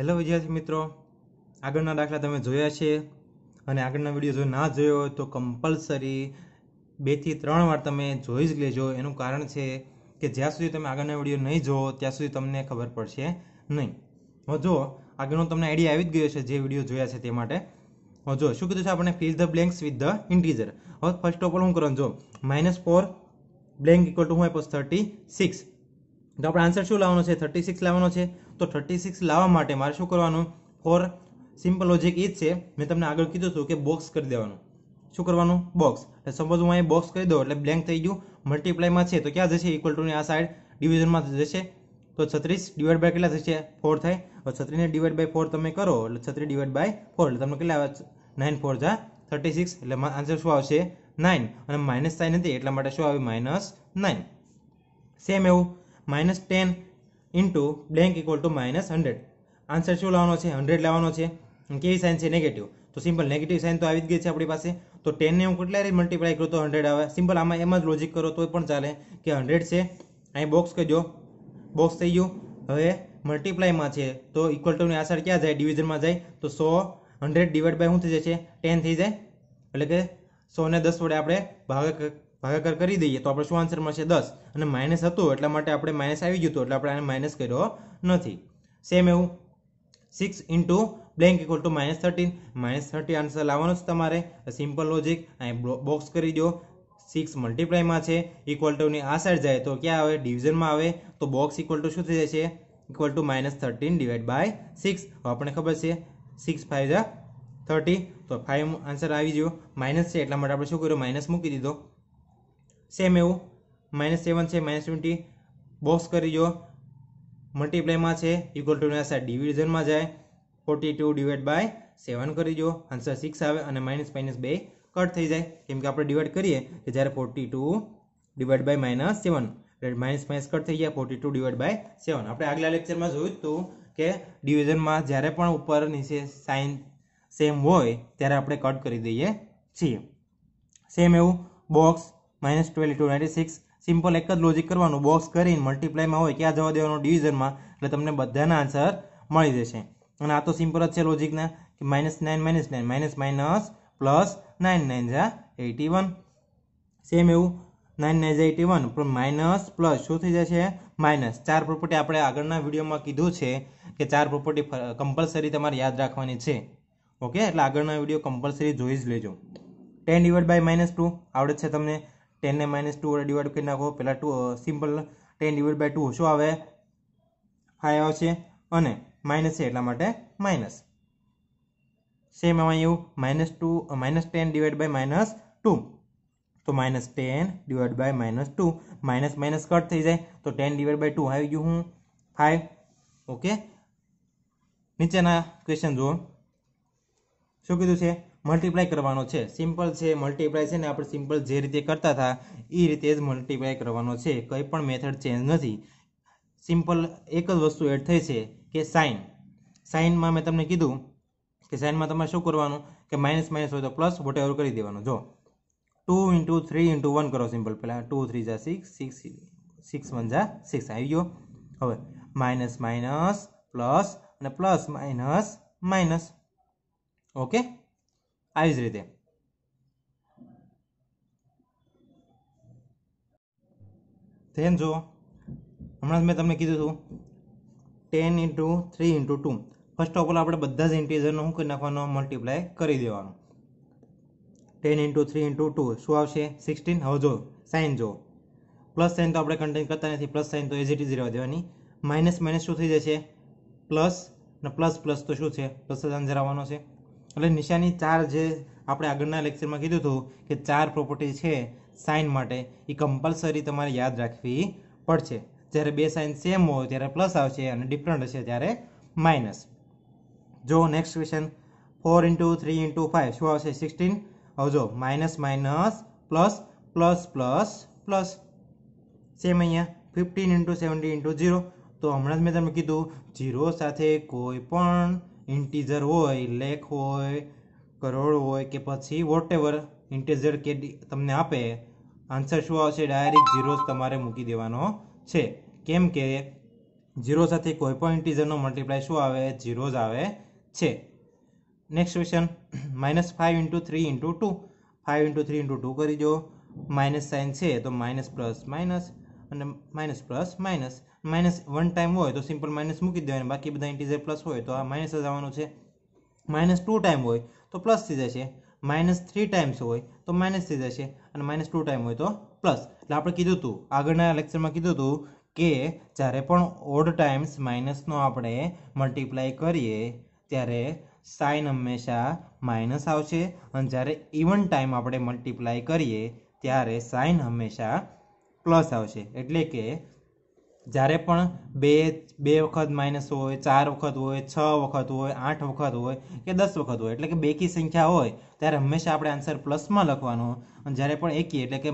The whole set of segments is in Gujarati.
હેલો વિદ્યાર્થી મિત્રો આગળના દાખલા તમે જોયા છે અને આગળના વિડીયો જો ના જોયો હોય તો કમ્પલસરી બેથી ત્રણ વાર તમે જોઈ જ લેજો એનું કારણ છે કે જ્યાં સુધી તમે આગળના વિડીયો નહીં જુઓ ત્યાં સુધી તમને ખબર પડશે નહીં હવે જો આગળનો તમને આઈડિયા આવી જ ગયો છે જે વિડીયો જોયા છે તે માટે હવે જો શું કીધું છે આપણે fill the blanks with the integer હવે ફર્સ્ટ ઓફ ઓલ હું કરવાનું જો minus four blank equal to હું આપ્યો થર્ટી સિક્સ તો આપણે આન્સર શું લાવવાનો છે થર્ટી સિક્સ લાવવાનો છે તો થર્ટી સિક્સ લાવવા માટે મારે શું કરવાનું ફોર સિમ્પલ લોજિક એ જ છે મેં તમને આગળ કીધું હતું કે બોક્સ કરી દેવાનું શું કરવાનું બોક્સ એટલે સપોઝ હું અહીં બોક્સ કરી દઉં એટલે બ્લેન્ક થઈ ગયું મલ્ટીપ્લાયમાં છે તો ક્યાં જશે ઇક્વલ ટુની આ સાઈડ ડિવિઝનમાં જશે તો છત્રીસ ડિવાઈડ બાય કેટલા થશે ફોર થાય હવે છત્રીસને ડિવાઈડ બાય ફોર તમે કરો એટલે છત્રીસ ડિવાઈડ બાય ફોર એટલે તમને કેટલા આવે નાઇન ફોર જા થર્ટી સિક્સ એટલે આન્સર શું આવશે નાઇન અને માઇનસ થાય નથી એટલા માટે શું આવે માઇનસ નાઇન સેમ એવું minus ten into blank equal to minus hundred answer શું લાવવાનો છે હંડ્રેડ લાવવાનો છે કેવી સાઇન છે નેગેટિવ તો સિમ્પલ નેગેટિવ સાઇન તો આવી જ ગઈ છે આપણી પાસે તો ટેનને હું કેટલા રીતે મલ્ટીપ્લાય કરું તો હંડ્રેડ આવે સિમ્પલ આમાં એમ જ લોજિક કરો તો પણ ચાલે કે હંડ્રેડ છે અહીં બોક્સ કહેજો બોક્સ થઈ ગયું હવે મલ્ટીપ્લાયમાં છે તો ઇક્વલ ટુની આસર ક્યાં જાય ડિવિઝનમાં જાય તો સો હંડ્રેડ ડિવાઈડ બાય શું થઈ જાય છે ટેન થઈ જાય એટલે કે સોને દસ વડે આપણે ભાગ ભાગાકાર કરી દઈએ તો આપણે શું આન્સર મળશે દસ અને માઇનસ હતું એટલા માટે આપણે માઇનસ આવી ગયું હતું એટલે આપણે આને માઇનસ કર્યો નથી સેમ એવું six into blank equal to minus thirteen minus thirty answer લાવવાનો છે તમારે સિમ્પલ લોજિક અહીં બોક્સ કરી દો સિક્સ મલ્ટીપ્લાયમાં છે ઇક્વલ ટુની આ સાઈડ જાય તો ક્યાં આવે ડિવિઝનમાં આવે તો બોક્સ ઇક્વલ ટુ શું થઈ જશે equal to minus thirteen divide by six આપણને ખબર છે સિક્સ ફાઈવ જા થર્ટી તો ફાઈવ આન્સર આવી ગયો માઇનસ છે એટલા માટે આપણે શું કર્યું માઇનસ મૂકી દીધો સેમ એવું માઇનસ સેવન છે માઇનસ ટ્વેન્ટી બોક્સ કરી જો મલ્ટીપ્લાયમાં છે ઇક્વલ ટુ આશા ડિવિઝનમાં જાય forty two divide by seven કરી જો આન્સર સિક્સ આવે અને માઇનસ માઇનસ બે કટ થઈ જાય કેમ કે આપણે ડિવાઈડ કરીએ કે જ્યારે forty two divide by minus seven એટલે માઇનસ માઇનસ કટ થઈ ગયા forty two divide by seven આપણે આગલા લેક્ચરમાં જોયું હતું કે ડિવિઝનમાં જ્યારે પણ ઉપર નીચે સાઇન સેમ હોય ત્યારે આપણે કટ કરી દઈએ છીએ સેમ એવું box minus twelve two ninety six simple એક જ લોજિક કરવાનું બોક્સ કરીને મલ્ટીપ્લાયમાં હોય ક્યાં જવા દેવાનો ડિવિઝનમાં એટલે તમને બધાના આન્સર મળી જશે અને આ તો સિમ્પલ જ છે લોજિકના કે minus nine minus nine minus minus plus nine nine જા એટી વન સેમ એવું નાઇન નાઇન એટી વન પણ માઇનસ પ્લસ શું થઈ જશે માઇનસ ચાર પ્રોપર્ટી આપણે આગળના વિડીયોમાં કીધું છે કે ચાર પ્રોપર્ટી કમ્પલસરી તમારે યાદ રાખવાની છે ઓકે એટલે આગળના વિડીયો કમ્પલસરી જોઈ જ લેજો ten divide by minus two આવડે છે તમને ટેનને માઇનસ ટુ વડે ડિવાઈડ કરી નાખો પહેલાં two simple ten divide by two શું આવે ફાઈવ આવશે અને માઇનસ છે એટલા માટે માઇનસ સેમ એમાં એવું minus two minus ten divide by minus two તો minus ten divide by minus two minus minus cut થઈ જાય તો ટેન ડિવાઈડ બાય ટુ આવી ગયું હું ફાઈવ ઓકે નીચેના ક્વેશ્ચન જુઓ શું કીધું છે મલ્ટીપ્લાય કરવાનો છે સિમ્પલ છે મલ્ટીપ્લાય છે ને આપણે સિમ્પલ જે રીતે કરતા હતા એ રીતે જ મલ્ટીપ્લાય કરવાનો છે કંઈ પણ મેથડ ચેન્જ નથી સિમ્પલ એક જ વસ્તુ એડ થઈ છે કે સાઇન સાઇનમાં મેં તમને કીધું કે સાઇનમાં તમારે શું કરવાનું કે માઇનસ માઇનસ હોય તો પ્લસ વોટ એવર કરી દેવાનું જો two into three into one કરો સિમ્પલ પહેલાં ટુ થ્રી જા સિક્સ સિક્સ સિક્સ વન જા સિક્સ આવી ગયો હવે માઇનસ માઇનસ પ્લસ અને પ્લસ માઇનસ માઇનસ ઓકે આવી જ રીતે ધેન જુઓ હમણાં જ મેં તમને કીધું હતું ten into three into two first of all આપણે બધા જ ઇન્ટીજરનો શું કરી નાખવાનો મલ્ટીપ્લાય કરી દેવાનો ten into three into two શું આવશે સિક્સટીન હવે જો સાઇન જો પ્લસ સાઇન તો આપણે કન્ટેન કરતા નથી પ્લસ સાઇન તો એઝ ઇટ ઇઝ રહેવા દેવાની માઇનસ માઇનસ શું થઈ જશે પ્લસ ને પ્લસ પ્લસ તો શું છે પ્લસ જ આન્સર આવવાનો છે એટલે નિશાની ચાર જે આપણે આગળના લેક્ચરમાં કીધું હતું કે ચાર પ્રોપર્ટી છે સાઇન માટે એ કમ્પલસરી તમારે યાદ રાખવી પડશે જ્યારે બે સાઇન સેમ હોય ત્યારે પ્લસ આવશે અને ડિફરન્ટ હશે ત્યારે માઇનસ જો next question four into three into five શું આવશે સિક્સટીન હવે જો minus minus plus plus plus plus same અહીંયા fifteen into seventy into zero તો હમણાં જ મેં તમે કીધું ઝીરો સાથે કોઈ પણ ઇન્ટીજર હોય લેખ હોય કરોડ હોય કે પછી વોટેવર ઇન્ટીજર કે તમને આપે આન્સર શું આવશે ડાયરેક્ટ ઝીરો તમારે મૂકી દેવાનો છે કેમ કે ઝીરો સાથે કોઈ પણ ઇન્ટીજરનો મલ્ટીપ્લાય શું આવે ઝીરો જ આવે છે next question minus five into three into two five into three into two કરી દો માઇનસ સાઇન છે તો માઇનસ પ્લસ માઇનસ અને minus plus minus minus one time હોય તો સિમ્પલ માઇનસ મૂકી દેવાની બાકી બધા ઇન્ટીજર પ્લસ હોય તો આ માઇનસ જ આવવાનું છે માઇનસ ટુ ટાઈમ હોય તો પ્લસ થઈ જશે માઇનસ થ્રી ટાઈમ્સ હોય તો માઇનસ થઈ જશે અને માઇનસ ટુ ટાઈમ હોય તો પ્લસ એટલે આપણે કીધું હતું આગળના લેક્ચરમાં કીધું હતું કે જ્યારે પણ ઓડ ટાઈમ્સ માઇનસનો આપણે મલ્ટીપ્લાય કરીએ ત્યારે સાઇન હંમેશા માઇનસ આવશે અને જ્યારે ઇવન ટાઈમ આપણે મલ્ટીપ્લાય કરીએ ત્યારે સાઇન હંમેશા પ્લસ આવશે એટલે કે જ્યારે પણ બે બે વખત માઇનસ હોય ચાર વખત હોય છ વખત હોય આઠ વખત હોય કે દસ વખત હોય એટલે કે બેકી સંખ્યા હોય ત્યારે હંમેશા આપણે આન્સર પ્લસમાં લખવાનો અને જ્યારે પણ એકી એટલે કે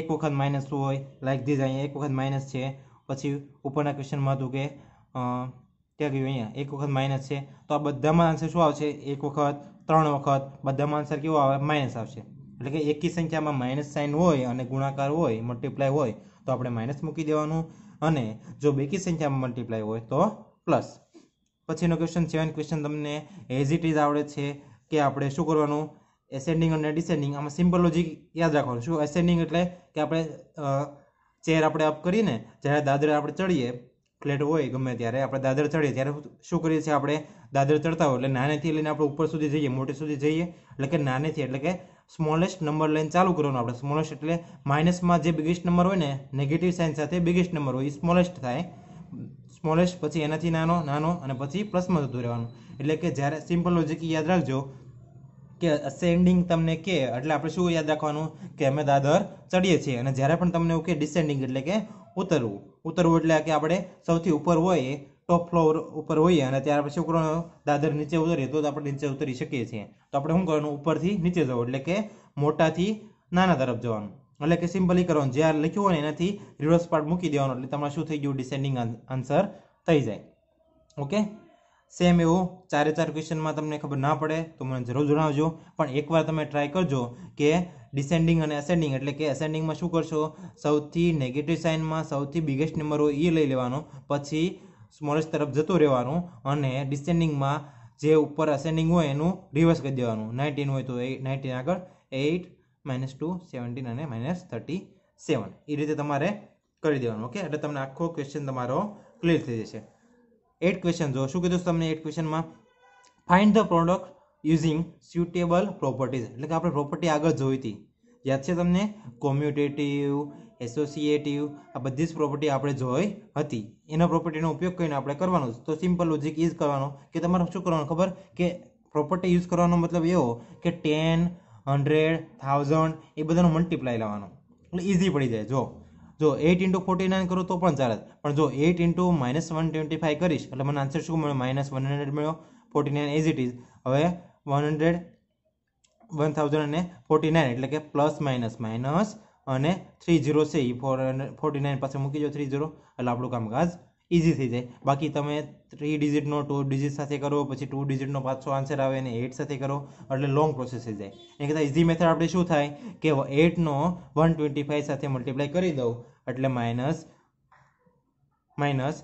એક વખત માઇનસ હોય લાઈક ધીઝ અહીંયા એક વખત માઇનસ છે પછી ઉપરના ક્વેશ્ચનમાં હતું કે ક્યાં ગયું અહીંયા એક વખત માઇનસ છે તો આ બધામાં આન્સર શું આવશે એક વખત ત્રણ વખત બધામાં આન્સર કેવો આવે માઇનસ આવશે એટલે કે એકી સંખ્યામાં માઇનસ સાઇન હોય અને ગુણાકાર હોય મલ્ટીપ્લાય હોય તો આપણે માઇનસ મૂકી દેવાનું અને જો બેકી સંખ્યામાં મલ્ટીપ્લાય હોય તો પ્લસ પછીનો ક્વેશ્ચન સેવન ક્વેશ્ચન તમને એઝ ઇટ ઇઝ આવડે છે કે આપણે શું કરવાનું એસેન્ડિંગ અને ડિસેન્ડિંગ આમાં સિમ્પલ લોજિક યાદ રાખવાનું શું એસેન્ડિંગ એટલે કે આપણે ચેર આપણે અપ કરીને જ્યારે દાદરે આપણે ચડીએ ફ્લેટ હોય ગમે ત્યારે આપણે દાદર ચડીએ ત્યારે શું કરીએ છીએ આપણે દાદર ચડતા હોય એટલે નાનેથી લઈને આપણે ઉપર સુધી જઈએ મોટે સુધી જઈએ એટલે કે નાનેથી એટલે કે સ્મોલેસ્ટ નંબર લઈને ચાલુ કરવાનું આપણે સ્મોલેસ્ટ એટલે માઇનસમાં જે બિગેસ્ટ નંબર હોય ને નેગેટિવ સાઇન સાથે બિગેસ્ટ નંબર હોય એ સ્મોલેસ્ટ થાય સ્મોલેસ્ટ પછી એનાથી નાનો નાનો અને પછી પ્લસમાં જતું રહેવાનું એટલે કે જ્યારે સિમ્પલ લોજિક યાદ રાખજો કે અસેન્ડિંગ તમને કે એટલે આપણે શું યાદ રાખવાનું કે અમે દાદર ચડીએ છીએ અને જ્યારે પણ તમને એવું કે ડિસેન્ડિંગ એટલે કે ઉતરવું ઉતરવું એટલે કે આપણે સૌથી ઉપર હોય ટોપ ફ્લોર ઉપર હોઈએ અને ત્યાર પછી છોકરો દાદર નીચે ઉતરીએ તો આપણે નીચે ઉતરી શકીએ છીએ તો આપણે શું કરવાનું ઉપરથી નીચે જવું એટલે કે મોટાથી નાના તરફ જવાનું એટલે કે સિમ્પલી કરવાનું જ્યાં લખ્યું હોય એનાથી રિવર્સ પાર્ટ મૂકી દેવાનો એટલે તમારે શું થઈ ગયું ડિસેન્ડિંગ આન્સર થઈ જાય ઓકે સેમ એવું ચારે ચાર ક્વેશ્ચનમાં તમને ખબર ના પડે તો મને જરૂર જણાવજો પણ એકવાર તમે ટ્રાય કરજો કે ડિસેન્ડિંગ અને અસેન્ડિંગ એટલે કે અસેન્ડિંગમાં શું કરશો સૌથી નેગેટિવ સાઇનમાં સૌથી બિગેસ્ટ નંબર હોય એ લઈ લેવાનો પછી સ્મોલેસ્ટ તરફ જતું રહેવાનું અને ડિસેન્ડિંગમાં જે ઉપર અસેન્ડિંગ હોય એનું રિવર્સ કરી દેવાનું નાઇન્ટીન હોય તો એ નાઇન્ટીન આગળ એઇટ માઇનસ ટુ સેવન્ટીન અને માઇનસ થર્ટી સેવન એ રીતે તમારે કરી દેવાનું ઓકે એટલે તમને આખો ક્વેશ્ચન તમારો ક્લિયર થઈ જશે એટ ક્વેશ્ચન જો શું કીધું તમને એટ ક્વેશ્ચનમાં find the product using suitable properties એટલે કે આપણે પ્રોપર્ટી આગળ જોઈ હતી યાદ છે તમને કોમ્યુટેટિવ એસોસિએટિવ આ બધી જ પ્રોપર્ટી આપણે જોઈ હતી એના પ્રોપર્ટીનો ઉપયોગ કરીને આપણે કરવાનો તો સિમ્પલ લોજિક યુઝ કરવાનો કે તમારે શું કરવાનું ખબર કે પ્રોપર્ટી યુઝ કરવાનો મતલબ એવો કે ટેન હંડ્રેડ થાઉઝન્ડ એ બધાનો મલ્ટીપ્લાય લેવાનો એટલે ઇઝી પડી જાય જો જો એટ ઇન્ટુ ફોર્ટી નાઇન કરું તો પણ ચાલે પણ જો eight into minus one twenty five કરીશ એટલે મને આન્સર શું મળ્યો માઇનસ વન હંડ્રેડ મળ્યો forty nine as it is હવે વન હંડ્રેડ વન થાઉઝન્ડ અને ફોર્ટી નાઇન એટલે કે પ્લસ માઇનસ માઇનસ અને થ્રી ઝીરો છે એ ફોર ફોર્ટી નાઇન પાસે મૂકી દો થ્રી ઝીરો એટલે આપણું કામકાજ ઇઝી થઈ જાય બાકી તમે થ્રી ડિજિટનો ટુ ડિજિટ સાથે કરો પછી ટુ ડિજિટનો પાછો આન્સર આવે અને એટ સાથે કરો એટલે લોંગ પ્રોસેસ થઈ જાય એ કદાચ ઇઝી મેથડ આપણે શું થાય કે એટનો વન ટ્વેન્ટી ફાઇવ સાથે મલ્ટીપ્લાય કરી દઉં એટલે માઇનસ માઇનસ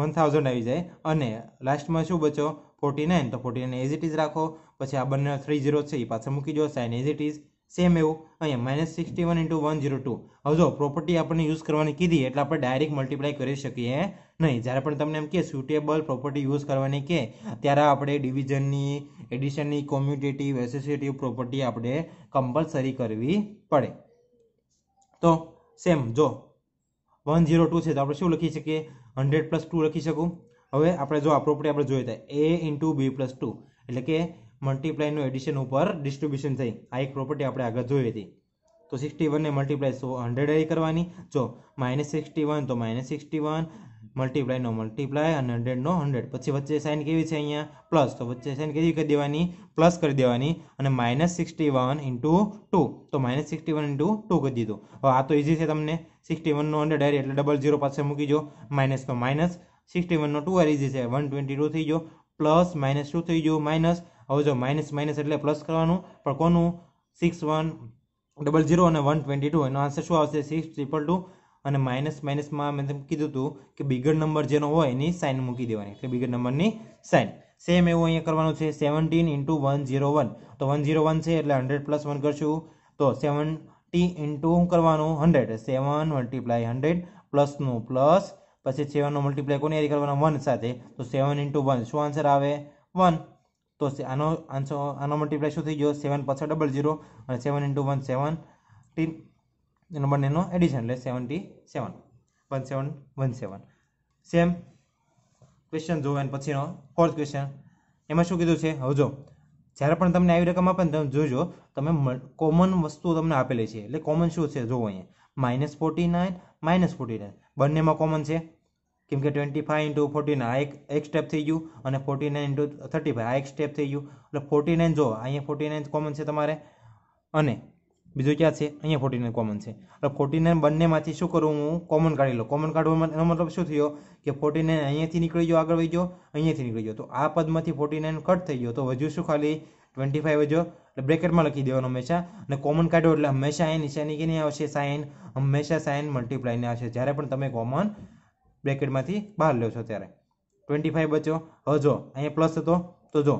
વન થાઉઝન્ડ આવી જાય અને લાસ્ટમાં શું બચો ફોર્ટી નાઇન તો forty nine as it is રાખો પછી આ બંને થ્રી ઝીરો છે એ પાછળ મૂકી દો sign as it is same એવું અહીંયા minus sixty one into one zero two હવે જો પ્રોપર્ટી આપણને યુઝ કરવાની કીધી એટલે આપણે ડાયરેક્ટ મલ્ટીપ્લાય કરી શકીએ નહીં જ્યારે પણ તમને એમ કે સુટેબલ પ્રોપર્ટી યુઝ કરવાની કે ત્યારે આપણે ડિવિઝનની એડિશનની કોમ્યુટેટિવ એસોસિએટિવ પ્રોપર્ટી આપણે કમ્પલસરી કરવી પડે તો સેમ જો વન ઝીરો ટુ છે તો આપણે શું લખી શકીએ હંડ્રેડ પ્લસ ટુ લખી શકું હવે આપણે જો આ પ્રોપર્ટી આપણે જોઈએ તો A into B plus two એટલે કે મલ્ટીપ્લાયનું એડિશન ઉપર ડિસ્ટ્રીબ્યુશન થઈ આ એક પ્રોપર્ટી આપણે આગળ જોઈ હતી તો સિક્સટી વનને મલ્ટીપ્લાય સો હંડ્રેડ એ કરવાની જો માઇનસ સિક્સટી વન તો માઇનસ સિક્સટી વન મલ્ટીપ્લાયનો મલ્ટીપ્લાય અને હંડ્રેડનો હંડ્રેડ પછી વચ્ચે સાઇન કેવી છે અહીંયા પ્લસ તો વચ્ચે સાઇન કેવી કરી દેવાની પ્લસ કરી દેવાની અને minus sixty one into two તો minus sixty one into two કરી દીધું હવે આ તો ઇઝી છે તમને સિક્સટી વનનો હંડ્રેડ હારી એટલે ડબલ ઝીરો પાસે મૂકી દો તો માઇનસ સિક્સટી વનનો ટુ હારી ઇઝી છે વન ટ્વેન્ટી ટુ થઈ ગયો પ્લસ માઇનસ ટુ થઈ ગયું માઇનસ હવે જો માઇનસ માઇનસ એટલે પ્લસ કરવાનું પણ કોનું સિક્સ વન ડબલ ઝીરો અને વન ટ્વેન્ટી ટુ એનો આન્સર શું આવશે સિક્સ ટ્રિપલ ટુ અને માઇનસ માઇનસમાં મેં તમને કીધું હતું કે બિગર નંબર જેનો હોય એની સાઇન મૂકી દેવાની એટલે બિગર નંબરની સાઇન સેમ એવું અહીંયા કરવાનું છે seventeen into one zero one તો વન ઝીરો વન છે એટલે હંડ્રેડ પ્લસ વન કરશું તો સેવન્ટી ઇન્ટુ કરવાનું હંડ્રેડ સેવન મલ્ટીપ્લાય હંડ્રેડ પ્લસનું પ્લસ પછી સેવનનો મલ્ટીપ્લાય કોની યારી કરવાનો વન સાથે તો સેવન ઇન્ટુ વન શું આન્સર આવે વન તો આનો આન્સર આનો મલ્ટીપ્લાય શું થઈ ગયો સેવન પાછા ડબલ ઝીરો અને સેવન ઇન્ટુ વન સેવનટીન નંબરને એનો એડિશન એટલે seventy seven one seven one seven same question જોવો અને પછીનો ફોર્થ ક્વેશ્ચન એમાં શું કીધું છે હવે જો જ્યારે પણ તમને આવી રકમ આપે ને તમે જોજો તમે કોમન વસ્તુ તમને આપેલી છે એટલે કોમન શું છે જોવો અહીંયા minus forty nine minus forty nine બંનેમાં કોમન છે કેમ કે twenty five into forty nine આ એક એક સ્ટેપ થઈ ગયું અને forty nine into thirty five આ એક સ્ટેપ થઈ ગયું એટલે ફોર્ટી નાઇન જો અહીંયા ફોર્ટી નાઇન કોમન છે તમારે અને બીજું ક્યાં છે અહીંયા ફોર્ટી નાઇન કોમન છે એટલે ફોર્ટી નાઇન બંનેમાંથી શું કરું હું કોમન કાઢી લઉં કોમન કાઢવાનો એનો મતલબ શું થયો કે ફોર્ટી નાઇન અહીંયાથી નીકળી ગયો આગળ વહી ગયો અહીંયાથી નીકળી ગયો તો આ પદમાંથી ફોર્ટી નાઇન કટ થઈ ગયો તો વધુ શું ખાલી ટ્વેન્ટી ફાઇવ જો એટલે બ્રેકેટમાં લખી દેવાનો હંમેશા અને કોમન કાઢો એટલે હંમેશા અહીં નિશાની કેની આવશે સાઇન હંમેશા સાઇન મલ્ટીપ્લાયની આવશે જ્યારે પણ તમે કોમન બ્રેકેટમાંથી બહાર લ્યો છો ત્યારે ટ્વેન્ટી ફાઇવ બચ્યો હવે અહીંયા પ્લસ હતો તો જો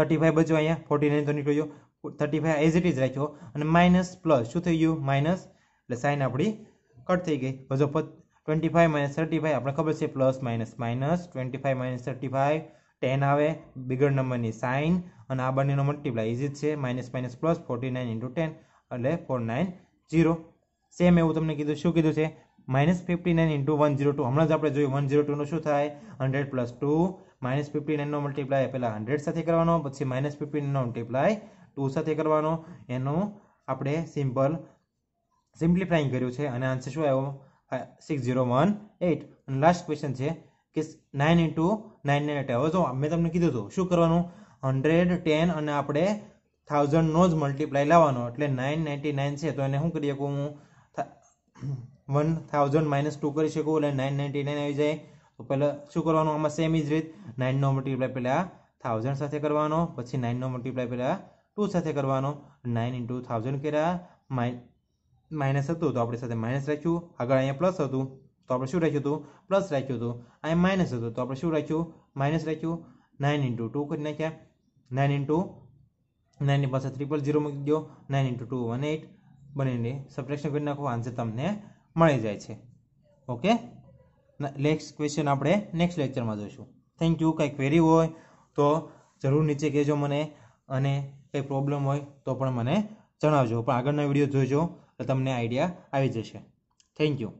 થર્ટી ફાઇવ બચ્યો અહીંયા ફોર્ટી નાઇન તો નીકળી ગયો thirty five as it is રાખ્યો અને માઇનસ પ્લસ શું થઈ ગયું માઇનસ એટલે સાઇન આપણી કટ થઈ ગઈ હજો જો twenty five minus thirty five આપણે ખબર છે plus minus minus twenty five minus thirty five ten આવે બિગડ નંબરની સાઇન અને આ બંનેનો મલ્ટીપ્લાય ઇઝી જ છે minus minus plus forty nine into ten એટલે ફોર નાઇન જીરો સેમ એવું તમને કીધું શું કીધું છે minus fifty nine into one zero two હમણાં જ આપણે જોયું વન ઝીરો ટુનું શું થાય hundred plus two minus fifty નાઇનનો મલ્ટીપ્લાય પહેલાં હંડ્રેડ સાથે કરવાનો પછી માઇનસ ફિફ્ટી નાઇનનો મલ્ટીપ્લાય ટુ સાથે કરવાનો એનું આપણે સિમ્પલ સિમ્પ્લિફાઈંગ કર્યું છે અને આન્સર શું આવ્યો સિક્સ ઝીરો વન એટ અને લાસ્ટ ક્વેશ્ચન છે કે નાઇન ઇન્ટુ નાઇન નાઇન એટલે હવે જો મેં તમને કીધું હતું શું કરવાનું હંડ્રેડ ટેન અને આપણે થાઉઝન્ડનો જ મલ્ટીપ્લાય લાવવાનો એટલે નાઇન નાઇન્ટી નાઇન છે તો એને શું કરી શકું હું વન થાઉઝન્ડ માઇનસ ટુ કરી શકું એટલે નાઇન નાઇન્ટી નાઇન આવી જાય તો પહેલાં શું કરવાનું આમાં સેમ જ રીત નાઇનનો મલ્ટીપ્લાય પહેલાં થાઉઝન્ડ સાથે કરવાનો પછી નાઇનનો મલ્ટીપ્લાય પહેલાં ટુ સાથે કરવાનો નાઇન ઇન્ટુ થાઉઝન્ડ કર્યા માઇનસ હતું તો આપણી સાથે માઇનસ રાખ્યું આગળ અહીંયા પ્લસ હતું તો આપણે શું રાખ્યું હતું પ્લસ રાખ્યું હતું અહીંયા માઇનસ હતું તો આપણે શું રાખ્યું માઇનસ રાખ્યું નાઇન ઇન્ટુ ટુ કરી નાખ્યા નાઇન ઇન્ટુ નાઇનની પાસે ત્રિપલ ઝીરો મૂકી દો nine into two one eight બંનેને સબટ્રેક્શન કરી નાખો આન્સર તમને મળી જાય છે ઓકે નેક્સ્ટ ક્વેશ્ચન આપણે નેક્સ્ટ લેક્ચરમાં જોઈશું થેન્ક યુ કંઈ ક્વેરી હોય તો જરૂર નીચે કહેજો મને અને કંઈ પ્રોબ્લેમ હોય તો પણ મને જણાવજો પણ આગળના વિડીયો જોજો તો તમને આઈડિયા આવી જશે થેન્ક યુ